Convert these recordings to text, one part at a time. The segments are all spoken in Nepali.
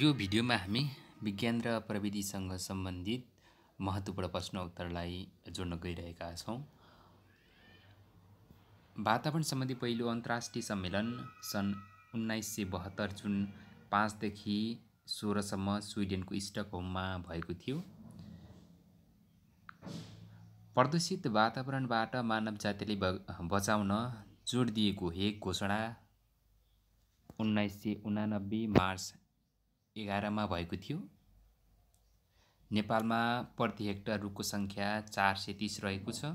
यो भिडियोमा हामी विज्ञान र प्रविधिसँग सम्बन्धित महत्त्वपूर्ण प्रश्न उत्तरलाई जोड्न गइरहेका छौँ वातावरण सम्बन्धी पहिलो अन्तर्राष्ट्रिय सम्मेलन सन् उन्नाइस सय बहत्तर जुन पाँचदेखि सोह्रसम्म स्विडेनको स्टकहोममा भएको थियो प्रदूषित वातावरणबाट मानव जातिले बचाउन जोड दिएको हे घोषणा उन्नाइस सय उनानब्बे मार्च एघारमा भएको थियो नेपालमा प्रति हेक्टर रुखको सङ्ख्या चार सय तिस रहेको छ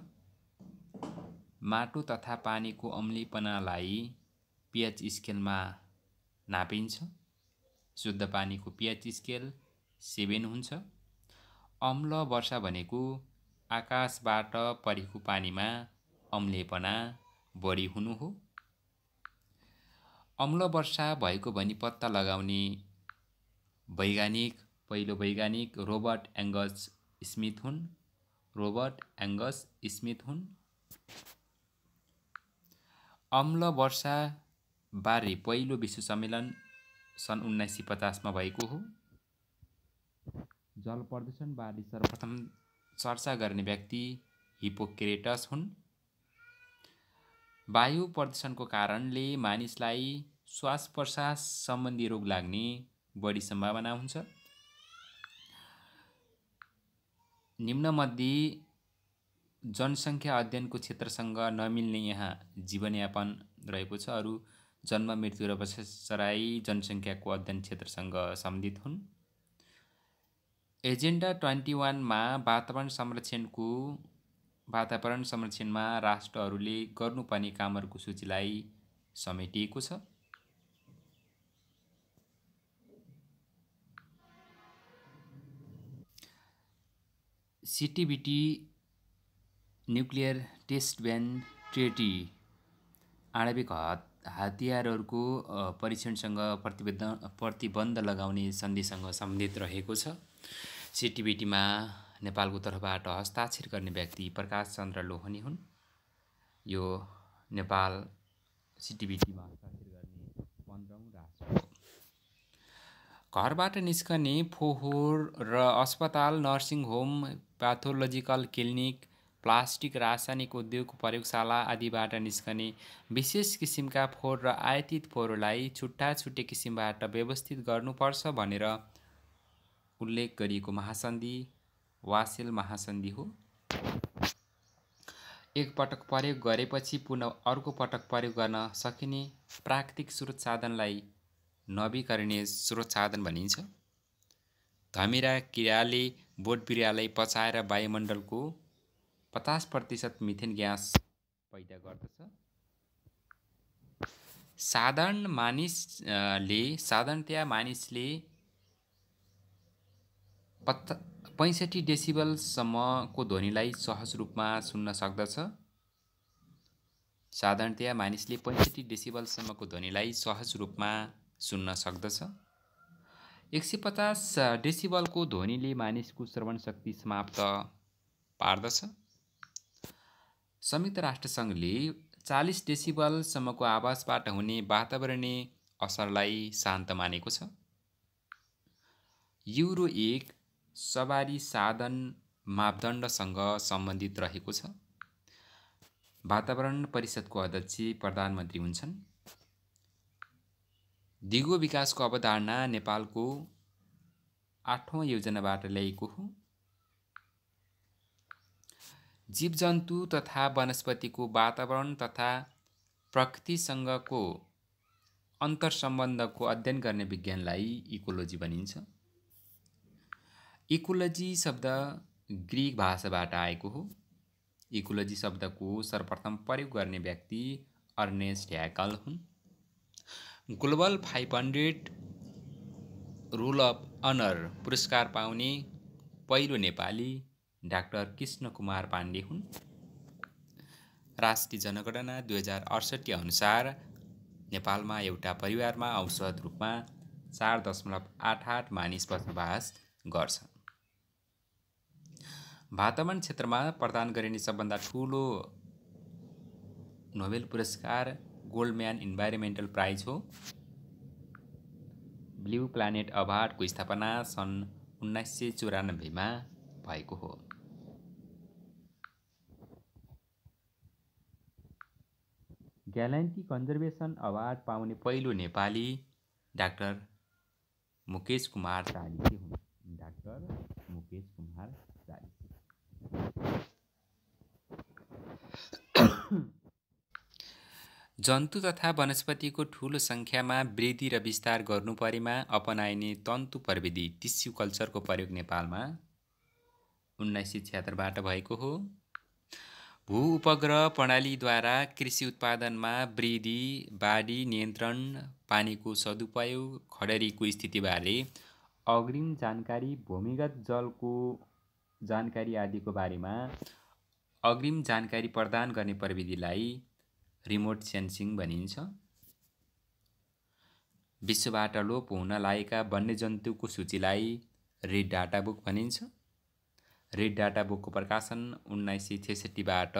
माटो तथा पानीको अम्लीपनालाई पिएच स्केलमा नापिन्छ शुद्ध पानीको पिएच स्केल सेभेन हुन्छ अम्ल वर्षा भनेको आकाशबाट परेको पानीमा अम्लेपना बढी हुनु हो अम्ल वर्षा भएको भनी पत्ता लगाउने वैज्ञानिक पहिलो वैज्ञानिक रोबर्ट एङ्गस स्मिथ हुन् रोबर्ट एङ्गस स्मिथ हुन् अम्ल वर्षा बारे पहिलो विश्व सम्मेलन सन् उन्नाइस सय पचासमा भएको हो जल प्रदूषणबारे सर्वप्रथम चर्चा गर्ने व्यक्ति हिपोक्रेटस हुन् वायु प्रदूषणको कारणले मानिसलाई श्वास प्रश्वास सम्बन्धी रोग लाग्ने बढी सम्भावना हुन्छ निम्नमध्ये जनसङ्ख्या अध्ययनको क्षेत्रसँग नमिल्ने यहाँ जीवनयापन रहेको छ अरू जन्म मृत्यु र बसराई जनसङ्ख्याको अध्ययन क्षेत्रसँग सम्बन्धित हुन् एजेन्डा ट्वेन्टी वानमा वातावरण संरक्षणको वातावरण संरक्षणमा राष्ट्रहरूले गर्नुपर्ने कामहरूको सूचीलाई समेटिएको छ C T B T nuclear test ban treaty आणविक हत हतियारहरूको परीक्षणसँग प्रतिबद्ध प्रतिबन्ध लगाउने सन्धिसँग सम्बन्धित रहेको छ सिटिबिटीमा नेपालको तर्फबाट हस्ताक्षर गर्ने व्यक्ति प्रकाश चन्द्र लोहनी हुन् यो नेपाल सिटिबिटीमा हस्ताक्षर गर्ने पन्ध्रौँ राष्ट्र हो घरबाट निस्कने फोहोर र अस्पताल nursing home pathological clinic plastic रासायनिक उद्योग प्रयोगशाला आदिबाट निस्कने विशेष किसिमका फोहोर र आयातित फोहोरलाई छुट्टा छुट्टै किसिमबाट व्यवस्थित गर्नुपर्छ भनेर उल्लेख गरिएको महासन्धि वासेल महासन्धि हो एकपटक प्रयोग गरेपछि पुनः अर्को पटक प्रयोग गर्न सकिने प्राकृतिक स्रोत साधनलाई नवीकरणीय स्रोत साधन भनिन्छ धमिरा किराले बिरुवालाई पचाएर वायुमण्डलको पचास प्रतिशत मिथेन ग्यास पैदा गर्दछ साधारण मानिसले साधारणतया मानिसले पत् पैँसठी डेसिबलसम्मको ध्वनिलाई सहज रूपमा सुन्न सक्दछ साधारणतया मानिसले पैँसठी डेसिबलसम्मको ध्वनिलाई सहज रूपमा सुन्न सक्दछ एक सय पचास डेसिबलको ध्वनिले मानिसको श्रवण शक्ति समाप्त पार्दछ संयुक्त राष्ट्रसङ्घले चालिस डेसिबलसम्मको आवाजबाट हुने वातावरणीय असरलाई शान्त मानेको छ युरो एक सवारी साधन मापदण्डसँग सम्बन्धित रहेको छ वातावरण परिषदको अध्यक्ष प्रधानमन्त्री हुन्छन् दिगो विकासको अवधारणा नेपालको आठौँ योजनाबाट ल्याएको हो जीवजन्तु तथा वनस्पतिको वातावरण तथा प्रकृतिसँगको अन्तरसम्बन्धको अध्ययन गर्ने विज्ञानलाई इकोलोजी भनिन्छ इकोलोजी शब्द ग्रिक भाषाबाट आएको हो इकोलोजी शब्दको सर्वप्रथम प्रयोग गर्ने व्यक्ति अर्नेस्ट ह्याकल हुन् global five hundred roll of honour पुरस्कार पाउने पहिलो नेपाली डाक्टर कृष्ण कुमार पाण्डे हुन् राष्ट्रिय जनगणना दुई हजार अडसट्ठी अनुसार नेपालमा एउटा परिवारमा औसत रूपमा चार दशमलव आठ आठ मानिस बसोबास गर्छ वातावरण क्षेत्रमा प्रदान गरिने सबभन्दा ठुलो नोबेल पुरस्कार गोल्डम्यान इन्भाइरोमेन्टल प्राइज हो ब्लू प्लानेट अवार्डको स्थापना सन् उन्नाइस सय चौरानब्बेमा भएको हो ग्यालेन्टी कन्जर्भेसन अवार्ड पाउने पहिलो नेपाली डाक्टर मुकेश कुमार चालिसे हुन् डाक्टर मुकेश कुमार चालिसे जन्तु तथा वनस्पतिको ठुलो सङ्ख्यामा वृद्धि र विस्तार गर्नु परेमा अपनाइने तन्तु प्रविधि टिस्यु कल्चरको प्रयोग नेपालमा उन्नाइस सय छ्यात्तरबाट भएको हो भू उपग्रह प्रणालीद्वारा कृषि उत्पादनमा वृद्धि बाढी नियन्त्रण पानीको सदुपयोग खडेरीको स्थितिबारे अग्रिम जानकारी भूमिगत जलको जानकारी आदिको बारेमा अग्रिम जानकारी प्रदान गर्ने प्रविधिलाई रिमोट सेन्सिङ भनिन्छ विश्वबाट लोप हुन लागेका वन्यजन्तुको सूचीलाई रेड डाटा बुक भनिन्छ रेड डाटा बुकको प्रकाशन उन्नाइस सय छेसठीबाट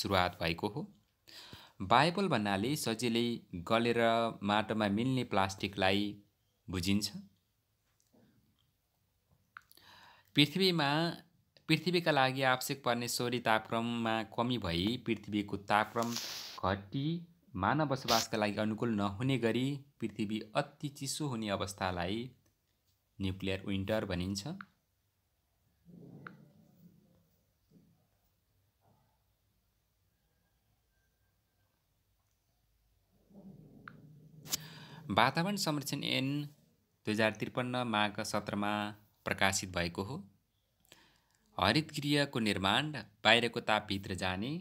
सुरुवात भएको हो बाइबल भन्नाले सजिलै गलेर माटोमा मिल्ने प्लास्टिकलाई बुझिन्छ पृथ्वीमा पृथ्वीका लागि आवश्यक पर्ने सौर्य तापक्रममा कमी भई पृथ्वीको तापक्रम घटी मानव बसोबासका लागि अनुकूल नहुने गरी पृथ्वी अति चिसो हुने अवस्थालाई न्युक्लियर विन्टर भनिन्छ वातावरण संरक्षण एन दुई हजार त्रिपन्न माघ सत्रमा प्रकाशित भएको हो हरित गृहको निर्माण बाहिरको तापभित्र जाने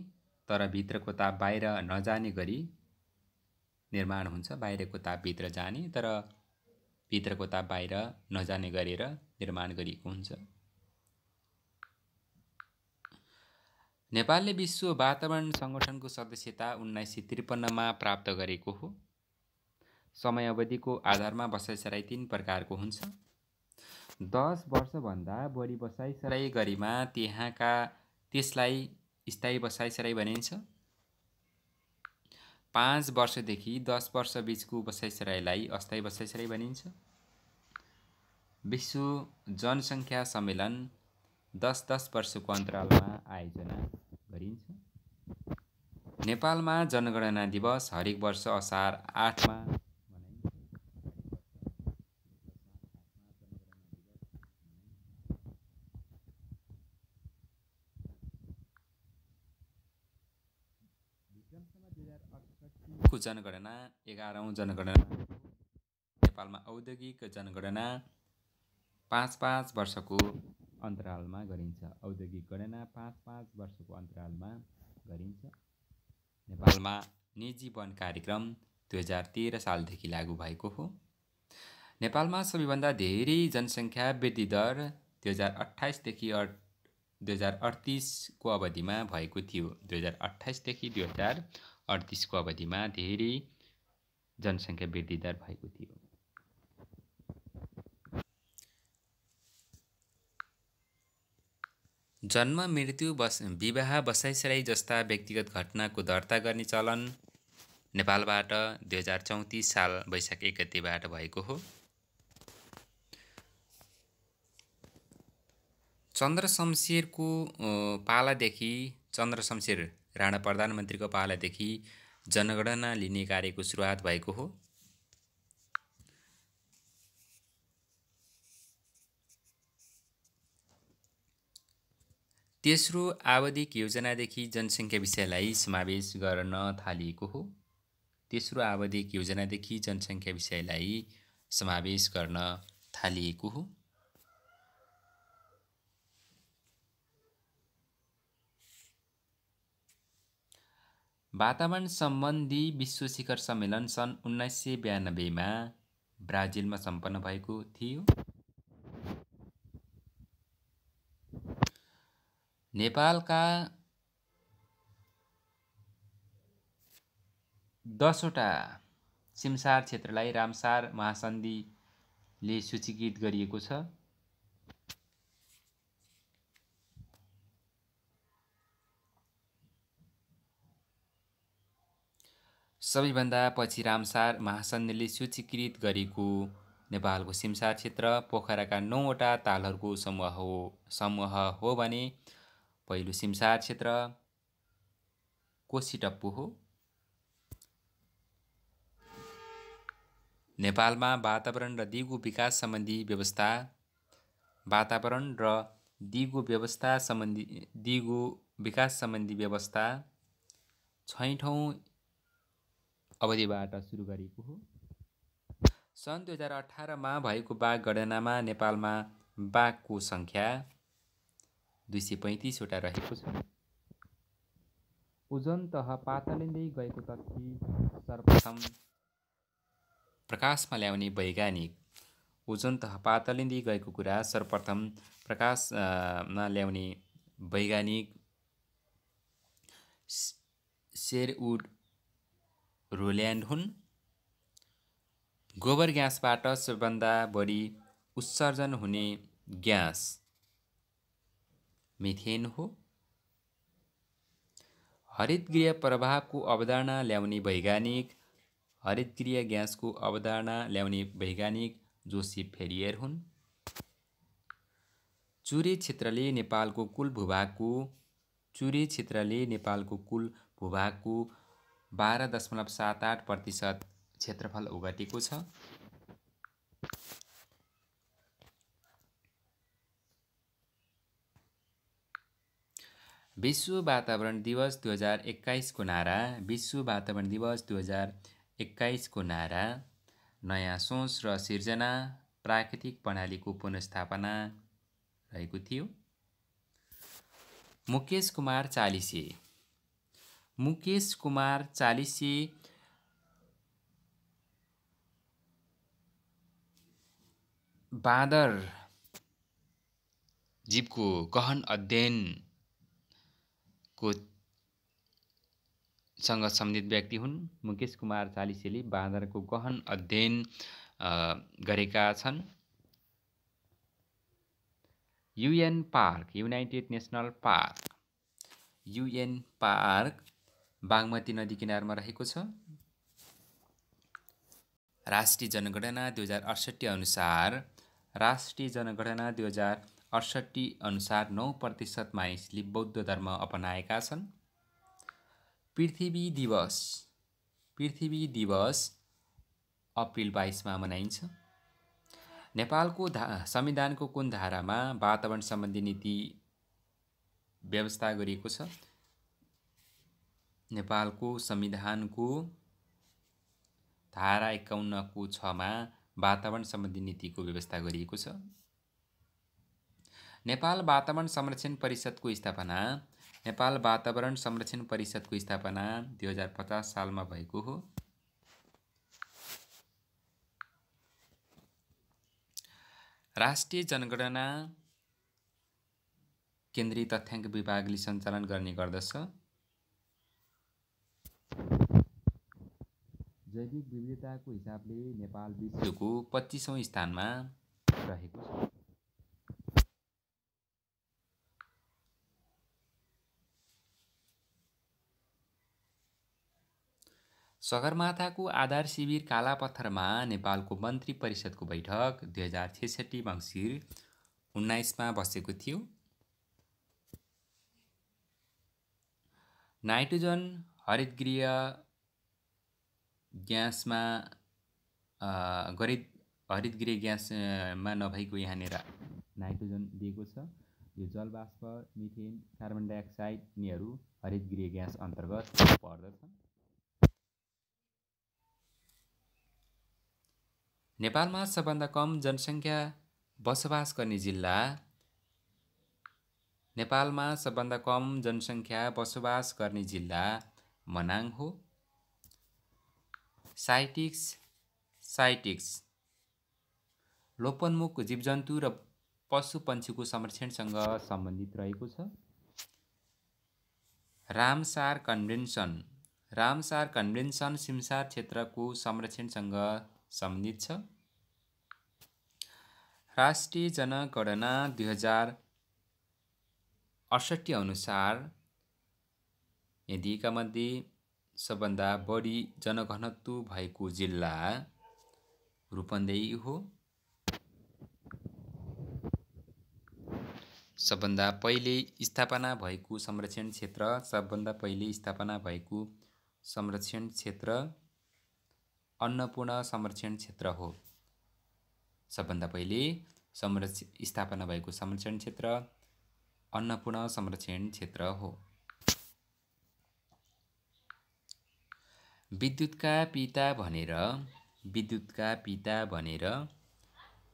तर भित्रको ताप बाहिर नजाने गरी निर्माण हुन्छ बाहिरको ताप भित्र जाने तर भित्रको ताप बाहिर नजाने गरेर निर्माण गरिएको हुन्छ नेपालले विश्व वातावरण सङ्गठनको सदस्यता उन्नाइस सय त्रिपन्नमा प्राप्त गरेको हो समय अवधिको आधारमा बसाइसराई तिन प्रकारको हुन्छ दस वर्षभन्दा बढी बसाइसराई गरीमा त्यहाँका त्यसलाई स्थायी बसाइसराई भनिन्छ पाँच वर्षदेखि दस वर्ष वर्षबिचको बसाइसराईलाई अस्थायी बसाइसराई भनिन्छ विश्व जनसङ्ख्या सम्मेलन दस दस वर्षको अन्तरालमा आयोजना गरिन्छ नेपालमा जनगणना दिवस हरेक वर्ष असार आठमा जनगणना एघारौँ जनगणना नेपालमा औद्योगिक जनगणना पाँच पाँच वर्षको अन्तरालमा गरिन्छ औद्योगिक गणना पाँच पाँच वर्षको अन्तरालमा गरिन्छ नेपालमा निजी वन कार्यक्रम दुई हजार तेह्र सालदेखि लागू भएको हो नेपालमा सबैभन्दा धेरै जनसङ्ख्या वृद्धि दर दुई हजार अठाइसदेखि अ दुई हजार अडतिसको अवधिमा भएको थियो दुई हजार अठाइसदेखि दुई हजार अडतिसको अवधिमा धेरै जनसङ्ख्या वृद्धि दर भएको थियो जन्म मृत्यु बस विवाह बसाइसराई जस्ता व्यक्तिगत घटनाको दर्ता गर्ने चलन नेपालबाट दुई हजार चौतिस साल वैशाख एक गतिबाट भएको हो चन्द्र शमशेरको पालादेखि चन्द्र शमशेर राणा प्रधानमन्त्रीको पालादेखि जनगणना लिने कार्यको सुरुवात भएको हो तेस्रो आवधिक योजनादेखि जनसङ्ख्या विषयलाई समावेश गर्न थालिएको हो तेस्रो आवधिक योजनादेखि जनसङ्ख्या विषयलाई समावेश गर्न थालिएको हो वातावरण सम्बन्धी विश्व शिखर सम्मेलन सन् उन्नाइस सय बयानब्बेमा ब्राजिलमा सम्पन्न भएको थियो नेपालका दसवटा सिमसार क्षेत्रलाई रामसार महासन्धिले सूचीकृत गरिएको छ सबैभन्दा पछि रामसार महासन्धिले सूचीकृत गरेको नेपालको सिमसार क्षेत्र पोखराका नौवटा तालहरूको समूह हो समूह हो भने पहिलो सिमसार क्षेत्र कोसीटप्पु हो नेपालमा वातावरण र दिगो विकास सम्बन्धी व्यवस्था वातावरण र दिगो व्यवस्था सम्बन्धी दिगो विकास सम्बन्धी व्यवस्था छैठौँ अवधिबाट सुरु गरिएको हो सन् दुई हजार अठारमा भएको बाघ गणनामा नेपालमा बाघको सङ्ख्या दुई सय पैँतिसवटा रहेको छ ओजन तह पातलिँदै गएको तथ्य सर्वप्रथम प्रकाशमा ल्याउने वैज्ञानिक ओजन तह पातलिँदै गएको कुरा सर्वप्रथम प्रकाशमा ल्याउने वैज्ञानिक सेरवुड रोल्यान्ड हुन् गोबर ग्यासबाट सबभन्दा बढी उत्सर्जन हुने ग्यास मिथेन हो हरितगृह प्रभावको अवधारणा ल्याउने वैज्ञानिक हरितगृह ग्यासको अवधारणा ल्याउने वैज्ञानिक जोसी फेरियर हुन् चुरे क्षेत्रले नेपालको कुल भूभागको चुरे क्षेत्रले नेपालको कुल भूभागको बाह्र दशमलव सात आठ प्रतिशत क्षेत्रफल ओगटेको छ विश्व वातावरण दिवस दुई हजार एक्काइसको नारा विश्व वातावरण दिवस दुई हजार एक्काइसको नारा नयाँ सोच र सिर्जना प्राकृतिक प्रणालीको पुनस्थापना रहेको थियो मुकेश कुमार चालिसे मुकेश कुमार चालिसे बाँदर जीवको गहन अध्ययनको सँग सम्बन्धित व्यक्ति हुन् मुकेश कुमार चालिसेले बाँदरको गहन अध्ययन गरेका छन् UN park united national park UN park Bagmati नदी किनारमा रहेको छ राष्ट्रिय जनगणना दुई हजार अडसट्ठी अनुसार राष्ट्रिय जनगणना दुई हजार अडसट्ठी अनुसार नौ प्रतिशत मानिसले बौद्ध धर्म अपनाएका छन् पृथ्वी दिवस पृथ्वी दिवस अप्रिल बाइसमा मनाइन्छ नेपालको धा संविधानको कुन धारामा वातावरण सम्बन्धी नीति व्यवस्था गरिएको छ नेपालको संविधानको धारा एकाउन्नको छमा वातावरण सम्बन्धी नीतिको व्यवस्था गरिएको छ नेपाल वातावरण संरक्षण परिषदको स्थापना नेपाल वातावरण संरक्षण परिषदको स्थापना दुई हजार पचास सालमा भएको हो राष्ट्रिय जनगणना केन्द्रीय तथ्याङ्क विभागले सञ्चालन गर्ने गर्दछ जैविक विविधताको हिसाबले नेपाल विश्वको पच्चिसौँ स्थानमा रहेको छ सगरमाथाको आधार शिविर कालापत्थरमा नेपालको मन्त्री परिषदको बैठक दुई हजार छेसठी मङ्सिर उन्नाइसमा बसेको थियो नाइट्रोजन हरित हरितगृह ग्यासमा हरित हरितगृह ग्यासमा नभएको यहाँनिर नाइट्रोजन दिएको छ यो जलबाष्प मिथेन कार्बन डाइअक्साइड यिनीहरू हरितगृह ग्यास अन्तर्गत पर्दछन् नेपालमा सबभन्दा कम जनसङ्ख्या बसोबास गर्ने जिल्ला नेपालमा सबभन्दा कम जनसङ्ख्या बसोबास गर्ने जिल्ला मनाङ हो साइटिक्स साइटिक्स लोपन्मुख जीवजन्तु र पशु पन्छीको संरक्षणसँग सम्बन्धित रहेको छ रामसार कन्भेन्सन रामसार कन्भेन्सन सिमसार क्षेत्रको संरक्षणसँग सम्बन्धित छ राष्ट्रिय जनगणना दुई हजार अठसट्ठी अनुसार यदिका मध्ये सबभन्दा बढी जनघनत्व भएको जिल्ला रूपन्देही हो सबभन्दा पहिले स्थापना भएको संरक्षण क्षेत्र सबभन्दा पहिले स्थापना भएको संरक्षण क्षेत्र अन्नपूर्ण संरक्षण क्षेत्र हो सबभन्दा पहिले संरक्ष स्थापना भएको संरक्षण क्षेत्र अन्नपूर्ण संरक्षण क्षेत्र हो विद्युतका पिता भनेर विद्युतका पिता भनेर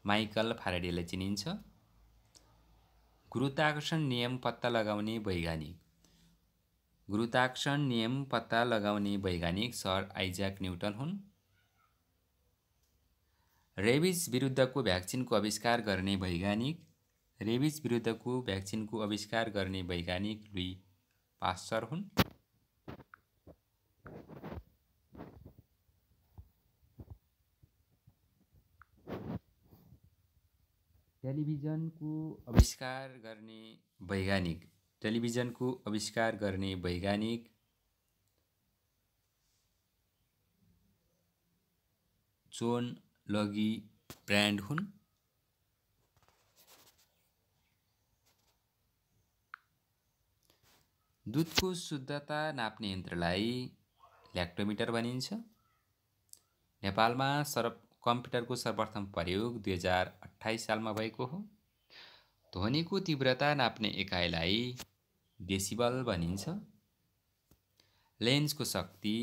माइकल फारेडेलाई चिनिन्छ गुरुताकर्षण नियम पत्ता लगाउने वैज्ञानिक गुरुताकर्षण नियम पत्ता लगाउने वैज्ञानिक सर आइज्याक न्युटन हुन् रेबिज विरुद्धको भ्याक्सिनको आविष्कार गर्ने वैज्ञानिक रेबिज विरुद्धको भ्याक्सिनको आविष्कार गर्ने वैज्ञानिक लुई पास्चर हुन् टेलिभिजनको आविष्कार गर्ने वैज्ञानिक टेलिभिजनको आविष्कार गर्ने वैज्ञानिक जोन लगी ब्रान्ड हुन् दुधको शुद्धता नाप्ने यन्त्रलाई ल्याक्टोमिटर भनिन्छ नेपालमा सरप कम्प्युटरको सर्वप्रथम प्रयोग दुई हजार अठाइस सालमा भएको हो ध्वनिको तीव्रता नाप्ने एकाइलाई डेसिबल भनिन्छ लेन्सको शक्ति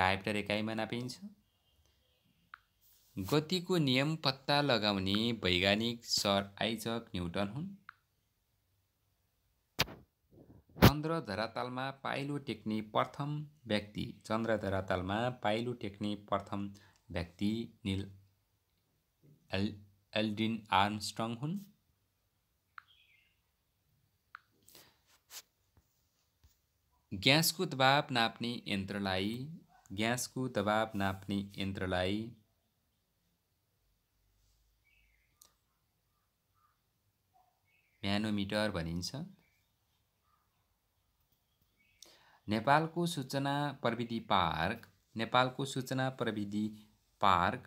डायप्टर एकाइमा नापिन्छ गतिको नियम पत्ता लगाउने वैज्ञानिक सर आइजक न्युटन हुन् चन्द्र धरातलमा पाइलो टेक्ने प्रथम व्यक्ति चन्द्र धरातलमा पाइलो टेक्ने प्रथम व्यक्ति निल एल एल्डिन आर्मस्ट्रङ हुन् ग्यासको दबाब नाप्ने यन्त्रलाई ग्यासको दबाब नाप्ने यन्त्रलाई म्यानोमिटर भनिन्छ नेपालको सूचना प्रविधि पार्क नेपालको सूचना प्रविधि पार्क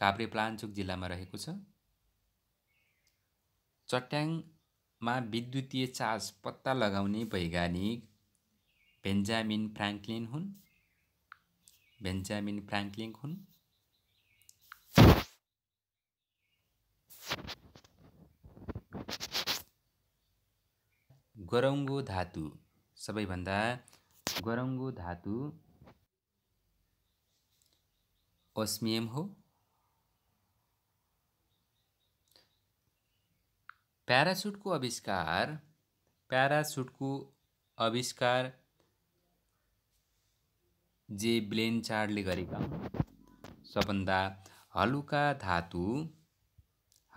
काभ्रे प्लान्चोक जिल्लामा रहेको छ चट्याङमा विद्युतीय चार्ज पत्ता लगाउने वैज्ञानिक बेन्जामिन फ्राङ्क्लिन हुन् बेन्जामिन फ्राङ्कलिन हुन् गरौङ्गो धातु सबैभन्दा गरौङ्गो धातु ओस्मियम हो पैराशूट को आविष्कार पैराशूट को आविष्कार जे ब्लेन ब्लेनचार्डले गरेका सबभन्दा हलुका धातु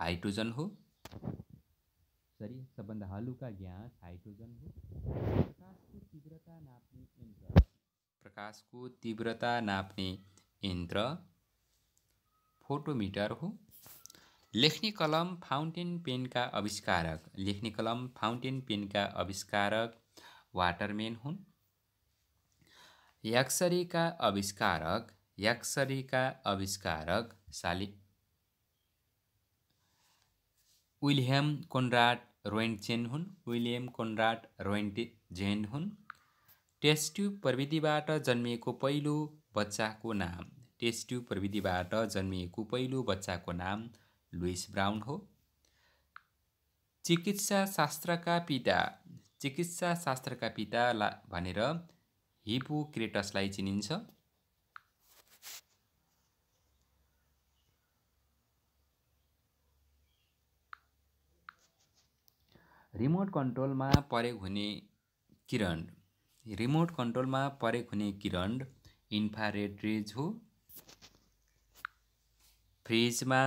हाइड्रोजन हो सरी सबभन्दा हलुका ग्यास हाइड्रोजन हो प्रकाशको तीव्रता नाप्ने यन्त्र प्रकाशको तीव्रता नाप्ने यन्त्र फोटोमिटर हो लेख्ने कलम फाउन्टेन पेनका आविष्कारक लेख्ने कलम फाउन्टेन पेनका आविष्कारक वाटरमेन हुन् याक्सरीका आविष्कारक याक्सरीका आविष्कारक साली विलियम कोन्राड रोइन्टेन हुन् विलियम कोन्राड रोइन्टे हुन् टेस्ट प्रविधिबाट जन्मिएको पहिलो बच्चाको नाम टेस्ट ट्युब प्रविधिबाट जन्मिएको पहिलो बच्चाको नाम लुइस ब्राउन हो चिकित्सा शास्त्रका पिता चिकित्सा शास्त्रका पिता ला भनेर हिपोक्रेटसलाई चिनिन्छ रिमोट कन्ट्रोलमा परेको हुने किरण रिमोट कन्ट्रोलमा परेको हुने किरण इन्फ्रारेड रेज हो फ्रिजमा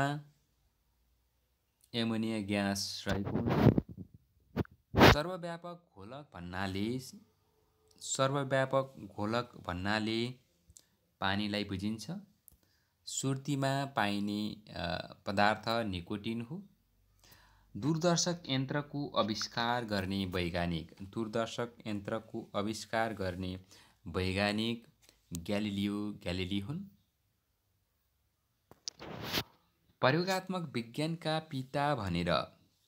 एमोनिया ग्यास रहेको सर्वव्यापक घोलक भन्नाले सर्वव्यापक घोलक भन्नाले पानीलाई बुझिन्छ सुर्तीमा पाइने पदार्थ निकोटिन हो दूरदर्शक यन्त्रको आविष्कार गर्ने वैज्ञानिक दूरदर्शक यन्त्रको आविष्कार गर्ने वैज्ञानिक ग्यालिलियो ग्यालिली हुन् प्रयोगात्मक विज्ञानका पिता भनेर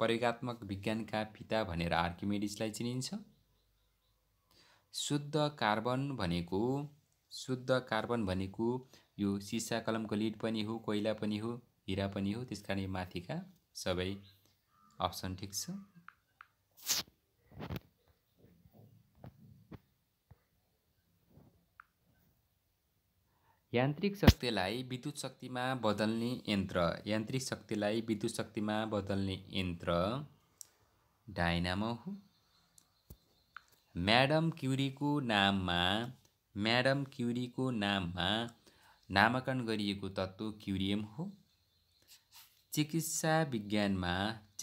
प्रयोगात्मक विज्ञानका पिता भनेर आर्किमेडिसलाई चिनिन्छ शुद्ध कार्बन भनेको शुद्ध कार्बन भनेको यो सिसा कलमको लिड पनि हो कोइला पनि हो हिरा पनि हो त्यस कारण माथिका सबै अप्सन ठिक छ यान्त्रिक शक्तिलाई विद्युत शक्तिमा बदल्ने यन्त्र यान्त्रिक शक्तिलाई विद्युत शक्तिमा बदल्ने यन्त्र डाइनामो हो म्याडम क्युरीको नाममा म्याडम क्युरीको नाममा नामाकरण गरिएको तत्त्व क्युरियम हो चिकित्सा विज्ञानमा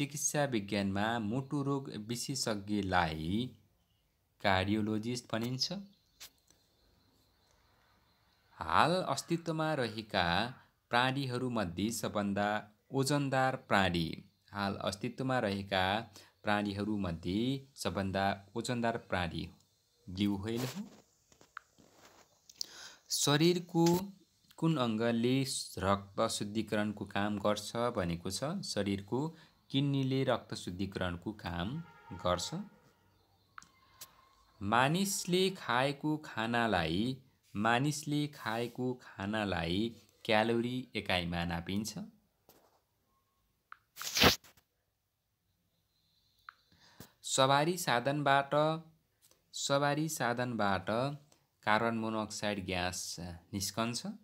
चिकित्सा विज्ञानमा मुटु रोग विशेषज्ञलाई कार्डियोलोजिस्ट भनिन्छ हाल अस्तित्वमा रहेका प्राणीहरूमध्ये सबभन्दा ओजनदार प्राणी हाल अस्तित्वमा रहेका प्राणीहरूमध्ये सबभन्दा ओजनदार प्राणी ब्लु व्हेल हो शरीरको कुन अङ्गले रक्त शुद्धिकरणको काम गर्छ भनेको छ शरीरको किन्नीले रक्त शुद्धिकरणको काम गर्छ मानिसले खाएको खानालाई मानिसले खाएको खानालाई क्यालोरी एकाइमा नापिन्छ सवारी साधनबाट सवारी साधनबाट कार्बन मोनोअक्साइड ग्यास निस्कन्छ